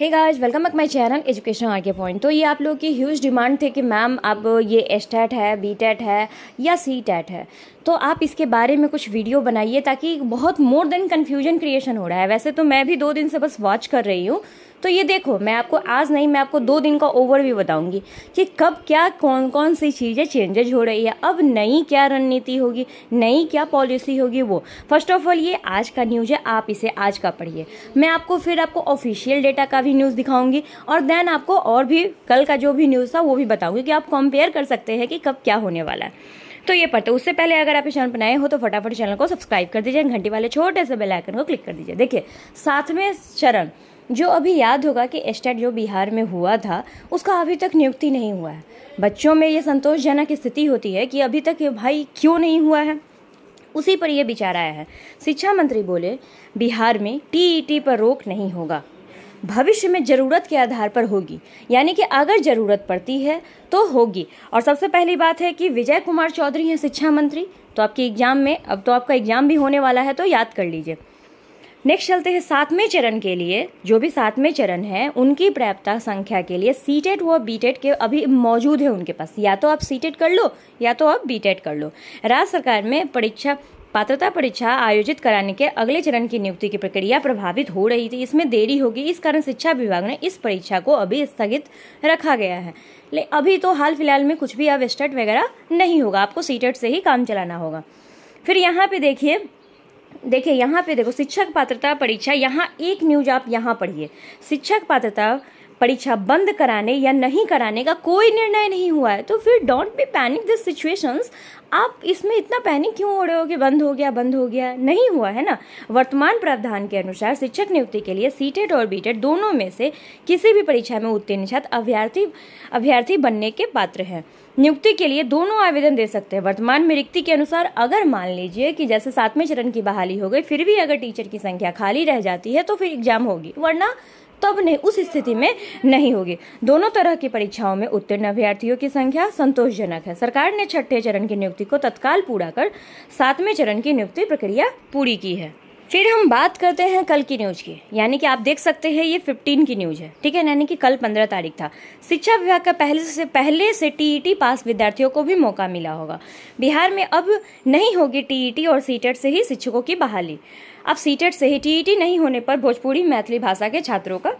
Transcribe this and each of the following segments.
hey guys welcome back my channel education R K point तो ये आप लोगों की ह्यूज डिमांड थे कि मैम अब ये एस टैट है बी टैट है या सी टैट है तो आप इसके बारे में कुछ वीडियो बनाइए ताकि बहुत मोर देन कन्फ्यूजन क्रिएशन हो रहा है वैसे तो मैं भी दो दिन से बस वॉच कर रही हूँ तो ये देखो मैं आपको आज नहीं मैं आपको दो दिन का ओवरव्यू बताऊंगी कि कब क्या कौन कौन सी चीज़ें चेंजेज हो रही है अब नई क्या रणनीति होगी नई क्या पॉलिसी होगी वो फर्स्ट ऑफ ऑल ये आज का न्यूज़ है आप इसे आज का पढ़िए मैं आपको फिर आपको ऑफिशियल डेटा का भी न्यूज़ दिखाऊंगी और देन आपको और भी कल का जो भी न्यूज़ था वो भी बताऊँगी कि आप कंपेयर कर सकते हैं कि कब क्या होने वाला है तो ये पढ़ते तो उससे पहले अगर आप चैनल बनाए हो तो फटाफट चैनल को सब्सक्राइब कर दीजिए घंटी वाले छोटे से बेल आइकन को क्लिक कर दीजिए देखिए सातवें चरण जो अभी याद होगा कि एस्टेट जो बिहार में हुआ था उसका अभी तक नियुक्ति नहीं हुआ है बच्चों में ये संतोषजनक स्थिति होती है कि अभी तक ये भाई क्यों नहीं हुआ है उसी पर ये विचार आया है शिक्षा मंत्री बोले बिहार में टीईटी पर रोक नहीं होगा भविष्य में ज़रूरत के आधार पर होगी यानी कि अगर ज़रूरत पड़ती है तो होगी और सबसे पहली बात है कि विजय कुमार चौधरी हैं शिक्षा मंत्री तो आपके एग्ज़ाम में अब तो आपका एग्ज़ाम भी होने वाला है तो याद कर लीजिए नेक्स्ट चलते हैं सातवें चरण के लिए जो भी सातवें चरण है उनकी प्राप्ता संख्या के लिए सी टेट व बी टेट के अभी मौजूद है उनके पास या तो आप सी टेट कर लो या तो आप बी टेट कर लो राज्य सरकार में परीक्षा पात्रता परीक्षा आयोजित कराने के अगले चरण की नियुक्ति की प्रक्रिया प्रभावित हो रही थी इसमें देरी होगी इस कारण शिक्षा विभाग ने इस परीक्षा को अभी स्थगित रखा गया है ले अभी तो हाल फिलहाल में कुछ भी अब स्टेट वगैरह नहीं होगा आपको सीटेट से ही काम चलाना होगा फिर यहाँ पे देखिए देखिए यहाँ पे देखो शिक्षक पात्रता परीक्षा यहाँ एक न्यूज आप यहाँ पढ़िए शिक्षक पात्रता परीक्षा बंद कराने या नहीं कराने का कोई निर्णय नहीं हुआ है तो फिर don't be panic this situations आप इसमें इतना पैनिक क्यों हो रहे हो कि बंद हो गया बंद हो गया नहीं हुआ है ना वर्तमान प्रावधान के अनुसार शिक्षक नियुक्ति के लिए सीटेट और बीटेट दोनों में से किसी भी परीक्षा में उत्तीर्ण छात्र अभ्यर्थी अभ्यर्थी बनने के पात्र हैं नियुक्ति के लिए दोनों आवेदन दे सकते हैं वर्तमान में रिक्ति के अनुसार अगर मान लीजिए कि जैसे सातवें चरण की बहाली हो गई फिर भी अगर टीचर की संख्या खाली रह जाती है तो फिर एग्जाम होगी वरना तब नहीं उस स्थिति में नहीं होगी दोनों तरह की परीक्षाओं में उत्तीर्ण अभ्यर्थियों की संख्या संतोषजनक है सरकार ने छठे चरण की नियुक्ति को तत्काल पूरा कर सातवें चरण की नियुक्ति प्रक्रिया पूरी की है फिर हम बात करते हैं कल की न्यूज की यानी कि आप देख सकते हैं ये 15 की न्यूज है ठीक है यानी कि कल 15 तारीख था शिक्षा विभाग का पहले से पहले से टीईटी e पास विद्यार्थियों को भी मौका मिला होगा बिहार में अब नहीं होगी टीईटी e और सीटेट e से ही शिक्षकों की बहाली अब सीटेट से ही टीईटी नहीं होने पर भोजपुरी मैथिली भाषा के छात्रों का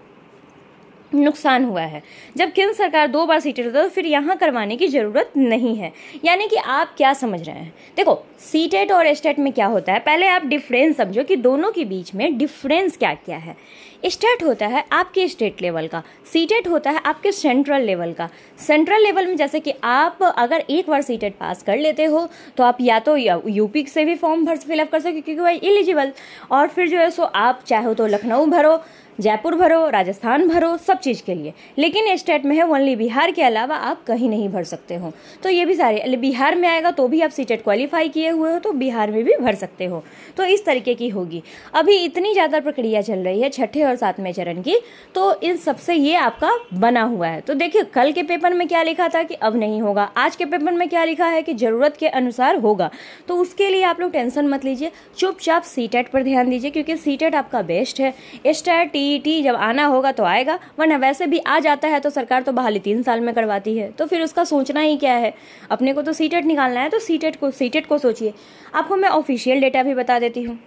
नुकसान हुआ है जब केंद्र सरकार दो बार सीटें है तो फिर यहाँ करवाने की ज़रूरत नहीं है यानी कि आप क्या समझ रहे हैं देखो सीटेट और एस्टेट में क्या होता है पहले आप डिफरेंस समझो कि दोनों के बीच में डिफरेंस क्या क्या है स्टेट होता है आपके स्टेट लेवल का सीटेट होता है आपके सेंट्रल लेवल का सेंट्रल लेवल में जैसे कि आप अगर एक बार सीटेट पास कर लेते हो तो आप या तो यूपी से भी फॉर्म भर फिलअप कर सकते क्योंकि वह एलिजिबल और फिर जो है सो आप चाहो तो लखनऊ भरो जयपुर भरो राजस्थान भरो सब चीज़ के लिए लेकिन स्टेट में है ओनली बिहार के अलावा आप कहीं नहीं भर सकते हो तो ये भी सारे बिहार में आएगा तो भी आप सीटेट क्वालिफाई किए हुए हो तो बिहार में भी भर सकते हो तो इस तरीके की होगी अभी इतनी ज़्यादा प्रक्रिया चल रही है छठे और साथ में चरण की तो इन सबसे ये आपका बना हुआ है तो देखिए कल के पेपर में क्या लिखा था कि अब नहीं होगा आज के पेपर में क्या लिखा है कि ज़रूरत के अनुसार होगा तो उसके लिए आप लोग टेंशन मत लीजिए चुपचाप सी e पर ध्यान दीजिए क्योंकि सी e आपका बेस्ट है एस्टर टी टी जब आना होगा तो आएगा वरना वैसे भी आ जाता है तो सरकार तो बहाली तीन साल में करवाती है तो फिर उसका सोचना ही क्या है अपने को तो सी e निकालना है तो सी को सी को सोचिए आपको मैं ऑफिशियल डेटा भी बता देती हूँ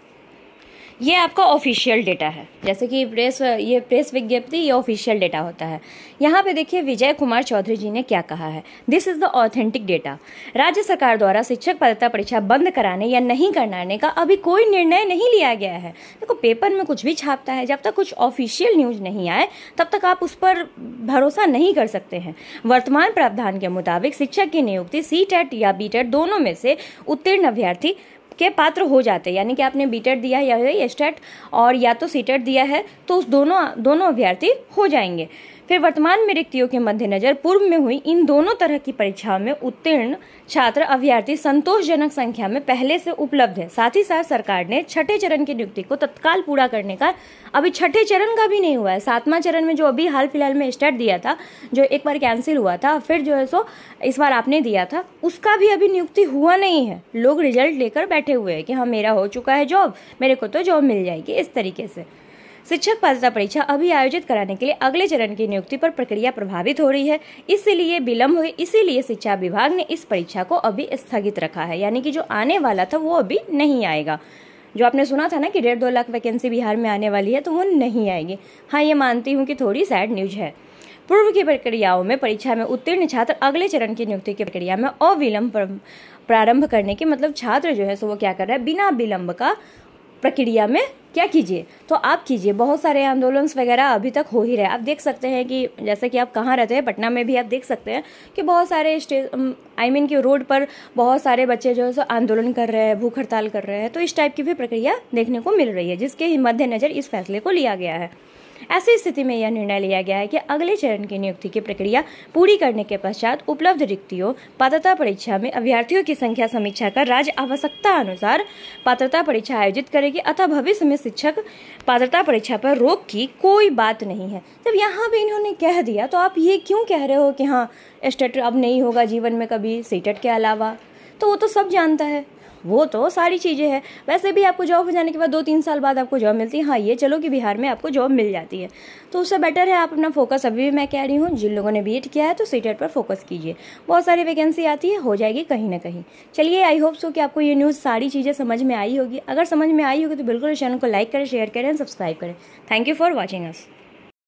ये आपका ऑफिशियल डेटा है जैसे कि प्रेस ये प्रेस विज्ञप्ति ये ऑफिशियल डेटा होता है यहाँ पे देखिए विजय कुमार चौधरी जी ने क्या कहा है this is the authentic data राज्य सरकार द्वारा शिक्षक पात्रता परीक्षा बंद कराने या नहीं कराने का अभी कोई निर्णय नहीं लिया गया है देखो पेपर में कुछ भी छापता है जब तक कुछ ऑफिशियल न्यूज नहीं आए तब तक आप उस पर भरोसा नहीं कर सकते हैं वर्तमान प्रावधान के मुताबिक शिक्षक की नियुक्ति सी टेट या बी टेट दोनों में से उत्तीर्ण अभ्यर्थी के पात्र हो जाते हैं यानी कि आपने बीटेट दिया या एस्टेट और या तो सीटेट दिया है तो उस दोनों दोनों अभ्यर्थी हो जाएंगे फिर वर्तमान में रिक्तियों के मद्देनजर पूर्व में हुई इन दोनों तरह की परीक्षाओं में उत्तीर्ण छात्र अभ्यर्थी संतोषजनक संख्या में पहले से उपलब्ध है साथ ही साथ सरकार ने छठे चरण की नियुक्ति को तत्काल पूरा करने का अभी छठे चरण का भी नहीं हुआ है सातवां चरण में जो अभी हाल फिलहाल में स्टार्ट दिया था जो एक बार कैंसिल हुआ था फिर जो है सो इस बार आपने दिया था उसका भी अभी नियुक्ति हुआ नहीं है लोग रिजल्ट लेकर बैठे हुए हैं कि हाँ मेरा हो चुका है जॉब मेरे को तो जॉब मिल जाएगी इस तरीके से शिक्षक पात्रता परीक्षा अभी आयोजित कराने के लिए अगले चरण की नियुक्ति पर प्रक्रिया प्रभावित हो रही है इसलिए विलम्ब हुई इसीलिए शिक्षा विभाग ने इस परीक्षा को अभी स्थगित रखा है यानी कि जो आने वाला था वो अभी नहीं आएगा जो आपने सुना था ना कि डेढ़ दो लाख वैकेंसी बिहार में आने वाली है तो वो नहीं आएगी हाँ ये मानती हूँ कि थोड़ी सैड न्यूज है पूर्व की प्रक्रियाओं में परीक्षा में उत्तीर्ण छात्र अगले चरण की नियुक्ति की प्रक्रिया में अविलंब प्रारंभ करने के मतलब छात्र जो है सो वो क्या कर रहा है बिना विलंब का प्रक्रिया में क्या कीजिए तो आप कीजिए बहुत सारे आंदोलन वगैरह अभी तक हो ही रहे आप देख सकते हैं कि जैसे कि आप कहाँ रहते हैं पटना में भी आप देख सकते हैं कि बहुत सारे आई मीन कि रोड पर बहुत सारे बच्चे जो है सो आंदोलन कर रहे हैं भूख हड़ताल कर रहे हैं तो इस टाइप की भी प्रक्रिया देखने को मिल रही है जिसके मद्देनज़र इस फैसले को लिया गया है ऐसी स्थिति में यह निर्णय लिया गया है कि अगले चरण की नियुक्ति की प्रक्रिया पूरी करने के पश्चात उपलब्ध रिक्तियों पात्रता परीक्षा में अभ्यर्थियों की संख्या समीक्षा कर राज्य आवश्यकता अनुसार पात्रता परीक्षा आयोजित करेगी अतः भविष्य में शिक्षक पात्रता परीक्षा पर रोक की कोई बात नहीं है जब यहाँ भी इन्होंने कह दिया तो आप ये क्यों कह रहे हो कि हाँ स्टेट अब नहीं होगा जीवन में कभी सीटेट के अलावा तो वो तो सब जानता है वो तो सारी चीज़ें हैं वैसे भी आपको जॉब हो जाने के बाद दो तीन साल बाद आपको जॉब मिलती है हाँ ये चलो कि बिहार में आपको जॉब मिल जाती है तो उससे बेटर है आप अपना फोकस अभी भी मैं कह रही हूँ जिन लोगों ने बी किया है तो सीटेट पर फोकस कीजिए बहुत सारी वैकेंसी आती है हो जाएगी कहीं ना कहीं चलिए आई होप सो कि आपको ये न्यूज़ सारी चीज़ें समझ में आई होगी अगर समझ में आई होगी तो बिल्कुल चैनल को लाइक करें शेयर करें सब्सक्राइब करें thank you for watching us